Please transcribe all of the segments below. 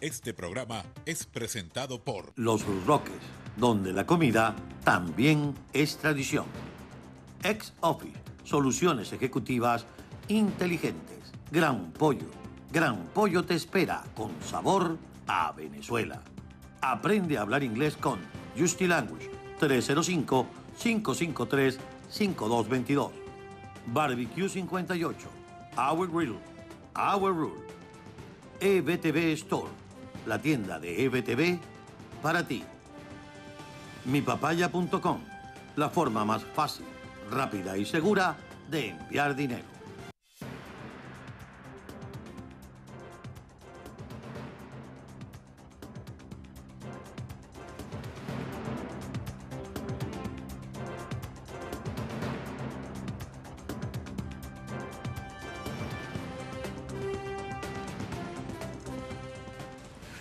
Este programa es presentado por Los Roques, donde la comida también es tradición. Ex Office, soluciones ejecutivas inteligentes. Gran Pollo. Gran Pollo te espera con sabor a Venezuela. Aprende a hablar inglés con Justy Language 305-553-5222. Barbecue 58. Our Grill. Our Rule. EBTV Store la tienda de EBTV, para ti. Mipapaya.com, la forma más fácil, rápida y segura de enviar dinero.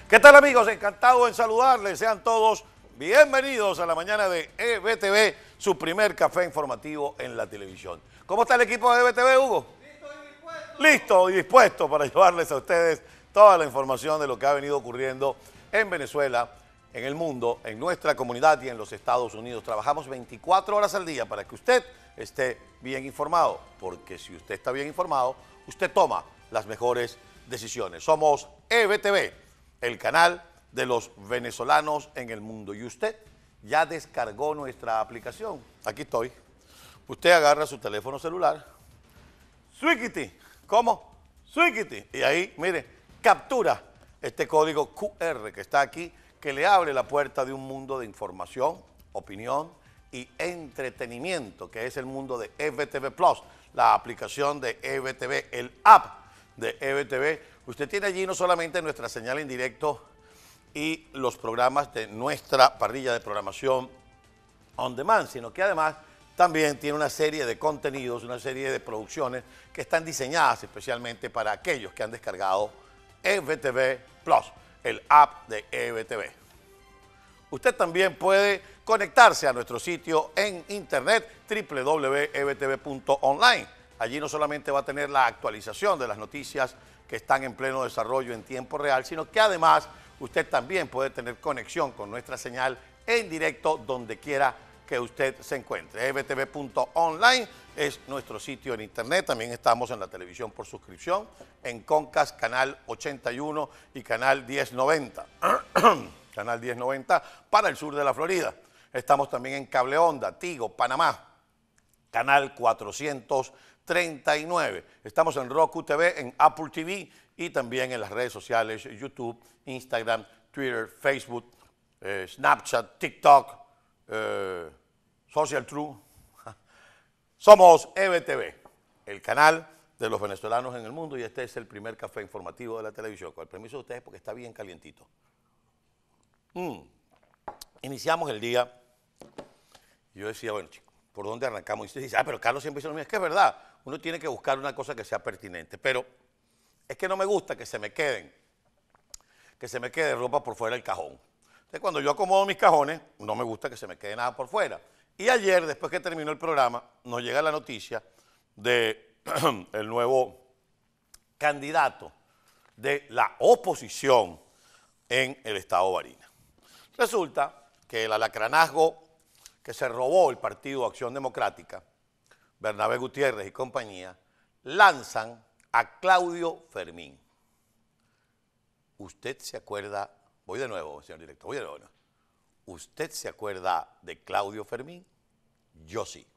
¿Qué tal amigos? Encantado en saludarles. Sean todos bienvenidos a la mañana de EBTV, su primer café informativo en la televisión. ¿Cómo está el equipo de EBTV, Hugo? Listo y dispuesto. Listo y dispuesto para llevarles a ustedes toda la información de lo que ha venido ocurriendo en Venezuela, en el mundo, en nuestra comunidad y en los Estados Unidos. Trabajamos 24 horas al día para que usted esté bien informado, porque si usted está bien informado, usted toma las mejores decisiones. Somos EBTV el canal de los venezolanos en el mundo. Y usted ya descargó nuestra aplicación. Aquí estoy. Usted agarra su teléfono celular. Suikiti. ¿Cómo? Suikiti. Y ahí, mire, captura este código QR que está aquí, que le abre la puerta de un mundo de información, opinión y entretenimiento, que es el mundo de FTV Plus, la aplicación de FTV, el app de EBTV. Usted tiene allí no solamente nuestra señal en directo y los programas de nuestra parrilla de programación on demand, sino que además también tiene una serie de contenidos, una serie de producciones que están diseñadas especialmente para aquellos que han descargado EBTV Plus, el app de EBTV. Usted también puede conectarse a nuestro sitio en internet www.ebtv.online Allí no solamente va a tener la actualización de las noticias que están en pleno desarrollo en tiempo real, sino que además usted también puede tener conexión con nuestra señal en directo donde quiera que usted se encuentre. ebtv.online es nuestro sitio en internet, también estamos en la televisión por suscripción, en Concas, canal 81 y canal 1090. canal 1090 para el sur de la Florida. Estamos también en Cable Onda, Tigo, Panamá, canal 400 39. Estamos en Roku TV, en Apple TV y también en las redes sociales YouTube, Instagram, Twitter, Facebook, eh, Snapchat, TikTok, eh, Social True. Somos EBTV, el canal de los venezolanos en el mundo y este es el primer café informativo de la televisión. Con el permiso de ustedes porque está bien calientito. Mm. Iniciamos el día. Yo decía, bueno, chicos, ¿por dónde arrancamos? Y usted dice, ah, pero Carlos siempre dice lo mismo. Es que es verdad uno tiene que buscar una cosa que sea pertinente. Pero es que no me gusta que se me queden, que se me quede ropa por fuera del cajón. Entonces, cuando yo acomodo mis cajones, no me gusta que se me quede nada por fuera. Y ayer, después que terminó el programa, nos llega la noticia de nuevo candidato de la oposición en el estado Barina. Resulta que el alacranazgo que se robó el partido Acción Democrática Bernabé Gutiérrez y compañía, lanzan a Claudio Fermín. Usted se acuerda, voy de nuevo, señor director, voy de nuevo. ¿Usted se acuerda de Claudio Fermín? Yo sí.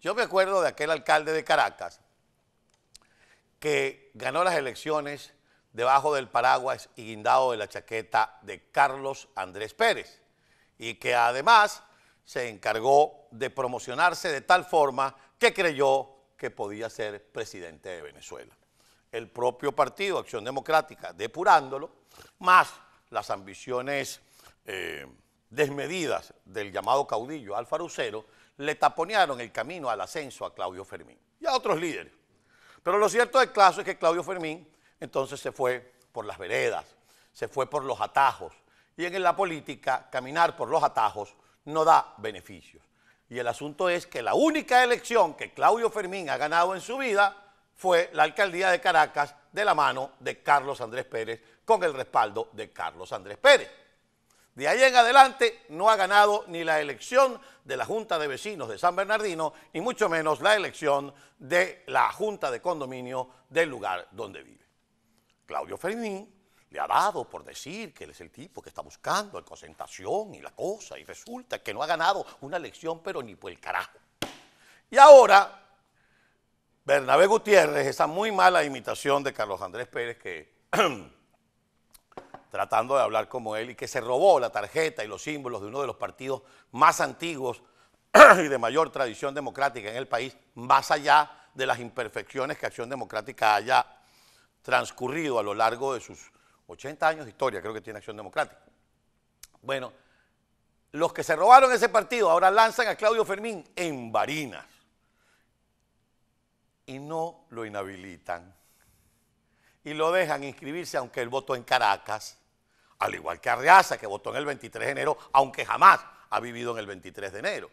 Yo me acuerdo de aquel alcalde de Caracas que ganó las elecciones debajo del paraguas y guindado de la chaqueta de Carlos Andrés Pérez y que además se encargó de promocionarse de tal forma que creyó que podía ser presidente de Venezuela. El propio partido, Acción Democrática, depurándolo, más las ambiciones eh, desmedidas del llamado caudillo alfarucero, le taponearon el camino al ascenso a Claudio Fermín y a otros líderes. Pero lo cierto del caso es que Claudio Fermín entonces se fue por las veredas, se fue por los atajos. Y en la política, caminar por los atajos no da beneficios. Y el asunto es que la única elección que Claudio Fermín ha ganado en su vida fue la alcaldía de Caracas de la mano de Carlos Andrés Pérez, con el respaldo de Carlos Andrés Pérez. De ahí en adelante no ha ganado ni la elección de la Junta de Vecinos de San Bernardino, ni mucho menos la elección de la Junta de Condominio del lugar donde vive. Claudio Fermín le ha dado por decir que él es el tipo que está buscando la concentración y la cosa, y resulta que no ha ganado una elección, pero ni por el carajo. Y ahora, Bernabé Gutiérrez, esa muy mala imitación de Carlos Andrés Pérez que tratando de hablar como él y que se robó la tarjeta y los símbolos de uno de los partidos más antiguos y de mayor tradición democrática en el país, más allá de las imperfecciones que Acción Democrática haya transcurrido a lo largo de sus 80 años de historia creo que tiene Acción Democrática. Bueno, los que se robaron ese partido ahora lanzan a Claudio Fermín en Barinas y no lo inhabilitan y lo dejan inscribirse aunque él votó en Caracas, al igual que Arreaza que votó en el 23 de enero, aunque jamás ha vivido en el 23 de enero.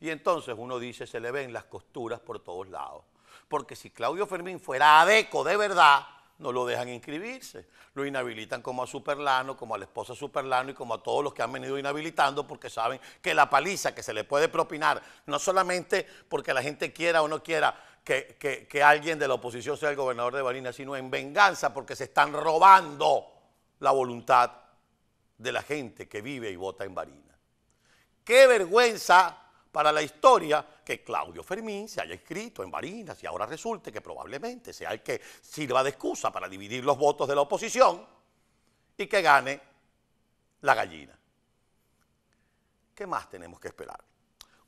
Y entonces uno dice, se le ven las costuras por todos lados. Porque si Claudio Fermín fuera adeco de verdad, no lo dejan inscribirse. Lo inhabilitan como a Superlano, como a la esposa Superlano y como a todos los que han venido inhabilitando porque saben que la paliza que se le puede propinar, no solamente porque la gente quiera o no quiera que, alguien de la oposición sea el gobernador de Barinas, sino en venganza porque se están robando la voluntad de la gente que vive y vota en Barinas. ¡Qué vergüenza! para la historia que Claudio Fermín se haya escrito en Barinas y ahora resulte que probablemente sea el que sirva de excusa para dividir los votos de la oposición y que gane la gallina. ¿Qué más tenemos que esperar?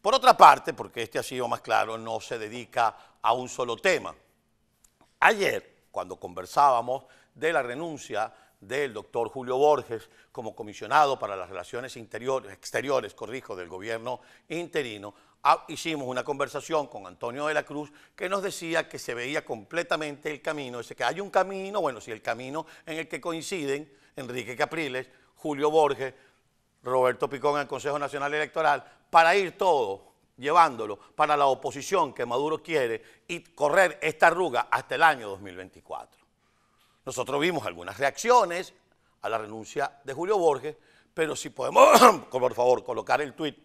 Por otra parte, porque este ha sido más claro, no se dedica a un solo tema. Ayer, cuando conversábamos de la renuncia del doctor Julio Borges como comisionado para las relaciones interiores, exteriores, corrijo, del gobierno interino, ah, hicimos una conversación con Antonio de la Cruz que nos decía que se veía completamente el camino, ese que hay un camino, bueno, si el camino en el que coinciden Enrique Capriles, Julio Borges, Roberto Picón en el Consejo Nacional Electoral, para ir todo llevándolo para la oposición que Maduro quiere y correr esta arruga hasta el año 2024. Nosotros vimos algunas reacciones a la renuncia de Julio Borges, pero si podemos, por favor, colocar el tuit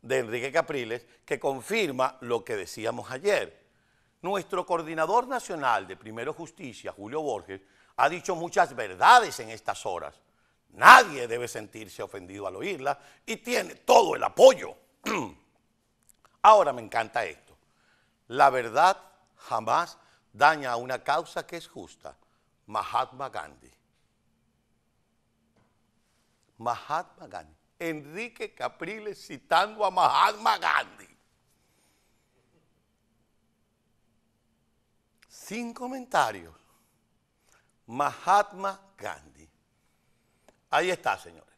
de Enrique Capriles que confirma lo que decíamos ayer. Nuestro coordinador nacional de Primero Justicia, Julio Borges, ha dicho muchas verdades en estas horas. Nadie debe sentirse ofendido al oírla y tiene todo el apoyo. Ahora me encanta esto. La verdad jamás daña a una causa que es justa. Mahatma Gandhi. Mahatma Gandhi. Enrique Capriles citando a Mahatma Gandhi. Sin comentarios. Mahatma Gandhi. Ahí está, señores.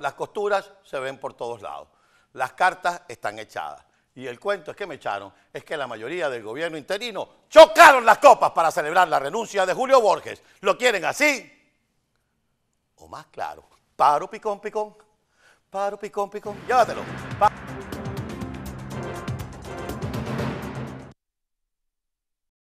Las costuras se ven por todos lados. Las cartas están echadas. Y el cuento es que me echaron, es que la mayoría del gobierno interino chocaron las copas para celebrar la renuncia de Julio Borges. ¿Lo quieren así? O más claro, paro picón picón, paro picón picón, llévatelo.